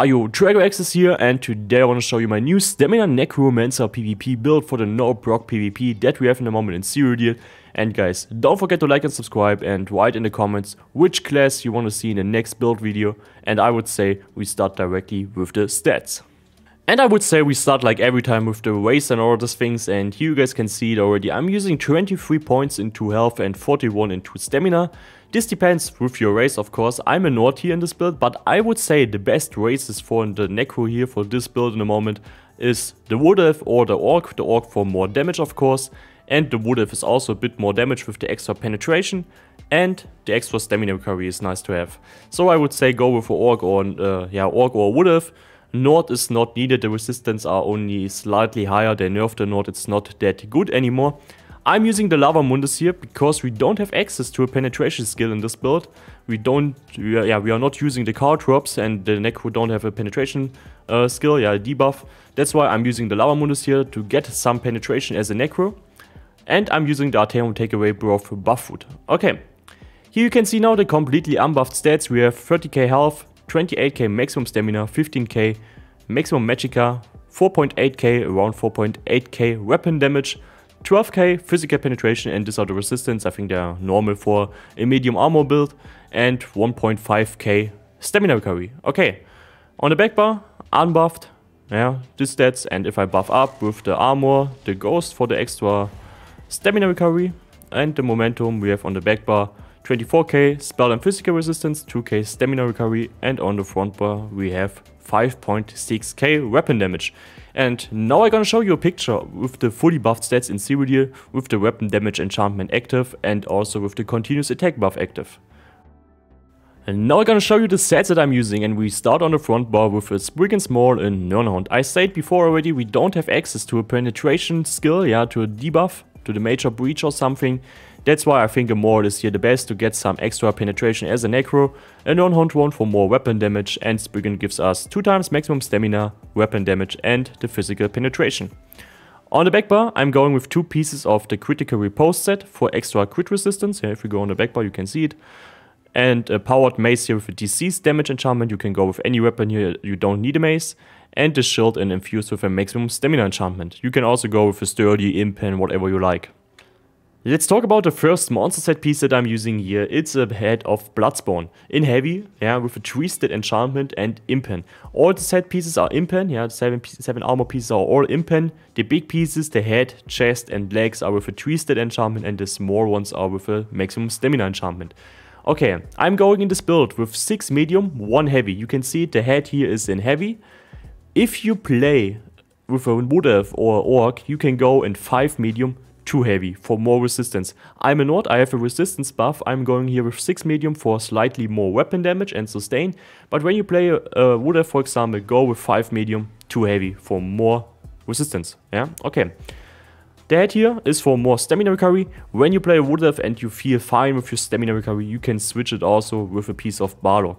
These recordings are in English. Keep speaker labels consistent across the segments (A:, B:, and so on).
A: Ayo, DragoX here and today I want to show you my new Stamina Necromancer PvP build for the no proc PvP that we have in the moment in Deal. And guys, don't forget to like and subscribe and write in the comments which class you want to see in the next build video and I would say we start directly with the stats. And I would say we start like every time with the race and all those things and here you guys can see it already. I'm using 23 points in 2 health and 41 in 2 stamina. This depends with your race of course. I'm a Nord here in this build but I would say the best races for the Necro here for this build in a moment is the Wood Elf or the Orc. The Orc for more damage of course and the Wood Elf is also a bit more damage with the extra penetration and the extra stamina recovery is nice to have. So I would say go with an Orc or uh, yeah, Orc or Wood Elf Nord is not needed, the resistance are only slightly higher, they nerfed the Nord, it's not that good anymore. I'm using the Lava Mundus here because we don't have access to a penetration skill in this build. We don't, we are, yeah, we are not using the card drops and the Necro don't have a penetration uh, skill, yeah, debuff. That's why I'm using the Lava Mundus here to get some penetration as a Necro. And I'm using the Arteum Takeaway Broth Buff Food. Okay, here you can see now the completely unbuffed stats. We have 30k health, 28k maximum stamina, 15k maximum magicka, 4.8k, around 4.8k weapon damage, 12k physical penetration and disorder resistance, I think they're normal for a medium armor build, and 1.5k stamina recovery. Okay, on the back bar, unbuffed, yeah, this stats, and if I buff up with the armor, the ghost for the extra stamina recovery, and the momentum we have on the back bar, 24k spell and physical resistance, 2k stamina recovery and on the front bar we have 5.6k weapon damage. And now I'm gonna show you a picture with the fully buffed stats in Cyrodiil, with the weapon damage enchantment active and also with the continuous attack buff active. And now I'm gonna show you the sets that I'm using and we start on the front bar with a Sprig and Small in Nurnhound. I said before already we don't have access to a penetration skill, yeah, to a debuff to the major breach or something. That's why I think a Mord is here the best to get some extra penetration as a Necro, a non-hunt one for more weapon damage and Spriggan gives us 2 times maximum stamina, weapon damage and the physical penetration. On the back bar, I'm going with two pieces of the critical repose set for extra crit resistance. Here, if we go on the back bar, you can see it. And a powered mace here with a deceased damage enchantment. You can go with any weapon here. You don't need a mace. And the shield and infused with a maximum stamina enchantment. You can also go with a sturdy, impen, whatever you like. Let's talk about the first monster set piece that I'm using here. It's a head of Bloodspawn in heavy, yeah, with a twisted enchantment and impen. All the set pieces are impen, yeah, seven seven armor pieces are all impen. The big pieces, the head, chest, and legs are with a twisted enchantment, and the small ones are with a maximum stamina enchantment. Okay, I'm going in this build with 6 medium, 1 heavy. You can see the head here is in heavy. If you play with a wood elf or orc, you can go in 5 medium, 2 heavy for more resistance. I'm a nord. I have a resistance buff. I'm going here with 6 medium for slightly more weapon damage and sustain. But when you play a, a wood elf, for example, go with 5 medium, 2 heavy for more resistance. Yeah, okay. The head here is for more stamina recovery. When you play a wood elf and you feel fine with your stamina recovery, you can switch it also with a piece of Barlock.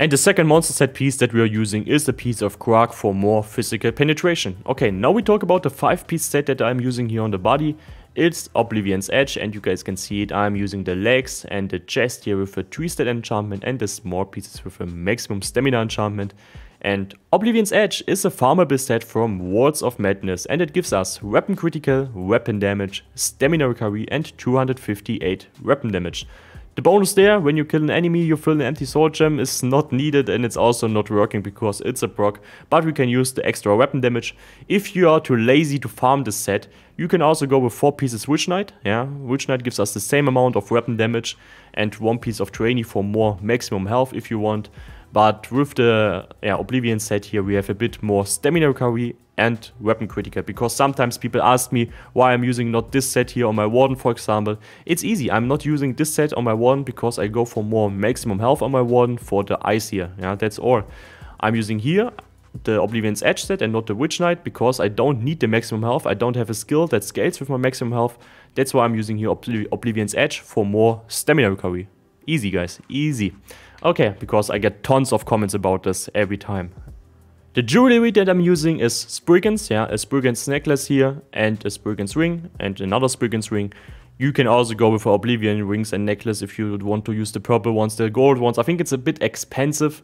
A: And the second monster set piece that we are using is the piece of Quark for more physical penetration. Okay, now we talk about the 5 piece set that I'm using here on the body. It's Oblivion's Edge and you guys can see it, I'm using the legs and the chest here with a 3 stat enchantment and the small pieces with a maximum stamina enchantment. And Oblivion's Edge is a farmable set from Wards of Madness and it gives us weapon critical, weapon damage, stamina recovery and 258 weapon damage. The bonus there, when you kill an enemy, you fill an empty sword gem is not needed and it's also not working because it's a proc, but we can use the extra weapon damage. If you are too lazy to farm this set, you can also go with 4 pieces Witch Knight, yeah, Witch Knight gives us the same amount of weapon damage and 1 piece of Trainee for more maximum health if you want. But with the yeah, Oblivion set here, we have a bit more stamina recovery and weapon critical. Because sometimes people ask me why I'm using not this set here on my Warden, for example. It's easy. I'm not using this set on my Warden because I go for more maximum health on my Warden for the Ice here. Yeah, that's all. I'm using here the Oblivion's Edge set and not the Witch Knight because I don't need the maximum health. I don't have a skill that scales with my maximum health. That's why I'm using here Obliv Oblivion's Edge for more stamina recovery. Easy, guys, easy. Okay, because I get tons of comments about this every time. The jewelry that I'm using is Spriggans, yeah, a Spriggans necklace here and a Spriggans ring and another Spriggans ring. You can also go with Oblivion rings and necklace if you want to use the purple ones, the gold ones. I think it's a bit expensive.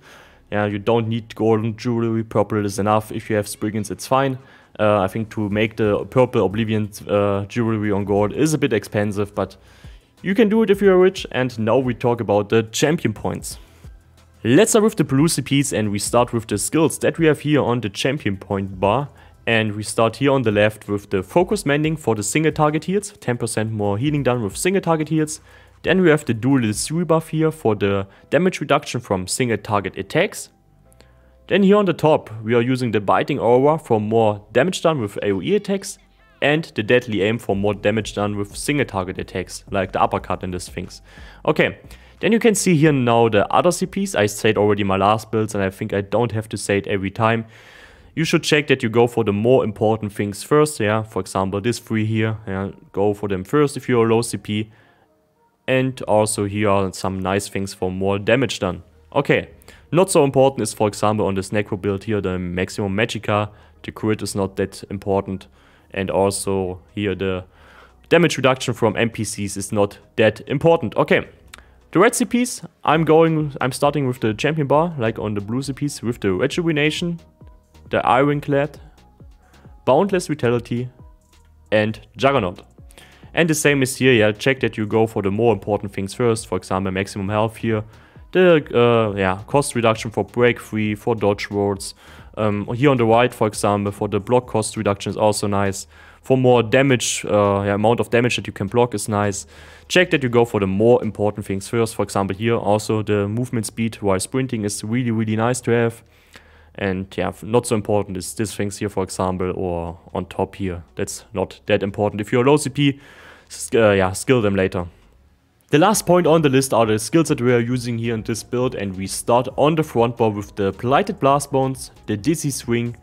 A: Yeah, you don't need golden jewelry, purple is enough. If you have Spriggans, it's fine. Uh, I think to make the purple Oblivion uh, jewelry on gold is a bit expensive, but you can do it if you are rich and now we talk about the champion points. Let's start with the blue CPs and we start with the skills that we have here on the champion point bar. And we start here on the left with the focus mending for the single target heals, 10% more healing done with single target heals. Then we have the dualist rebuff here for the damage reduction from single target attacks. Then here on the top we are using the biting aura for more damage done with AoE attacks and the deadly aim for more damage done with single target attacks, like the uppercut in the Sphinx. Okay, then you can see here now the other CPs. I said already my last builds and I think I don't have to say it every time. You should check that you go for the more important things first, yeah, for example this three here, yeah, go for them first if you're a low CP. And also here are some nice things for more damage done. Okay, not so important is for example on this Necro build here the maximum Magica, the crit is not that important. And also here the damage reduction from NPCs is not that important. Okay, the red CPs, I'm going, I'm starting with the champion bar, like on the blue CPs, with the rejuvenation, the ironclad, boundless vitality, and juggernaut. And the same is here, yeah, check that you go for the more important things first, for example, maximum health here, the uh, yeah cost reduction for break free, for dodge wards. Um, here on the right, for example, for the block cost reduction is also nice. For more damage, uh, yeah, amount of damage that you can block is nice. Check that you go for the more important things first. For example, here also the movement speed while sprinting is really, really nice to have. And yeah, not so important is this things here, for example, or on top here. That's not that important. If you're low CP, uh, yeah, skill them later. The last point on the list are the skills that we are using here in this build and we start on the front bar with the Plighted Blast Bones, the Dizzy Swing,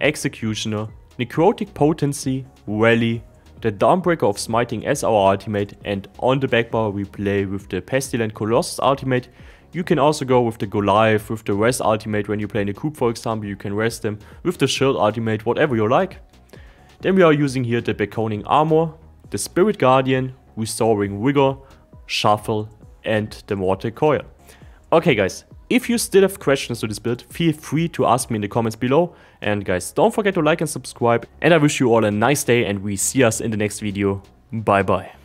A: Executioner, Necrotic Potency, Rally, the Dawnbreaker of Smiting as our ultimate and on the back bar we play with the Pestilent Colossus ultimate. You can also go with the Goliath, with the Rest ultimate when you play in a coop for example, you can rest them with the Shield ultimate, whatever you like. Then we are using here the Beaconing Armor, the Spirit Guardian, Restoring Vigor, shuffle, and the mortal coil. Okay guys, if you still have questions to this build, feel free to ask me in the comments below. And guys, don't forget to like and subscribe. And I wish you all a nice day and we see us in the next video. Bye bye.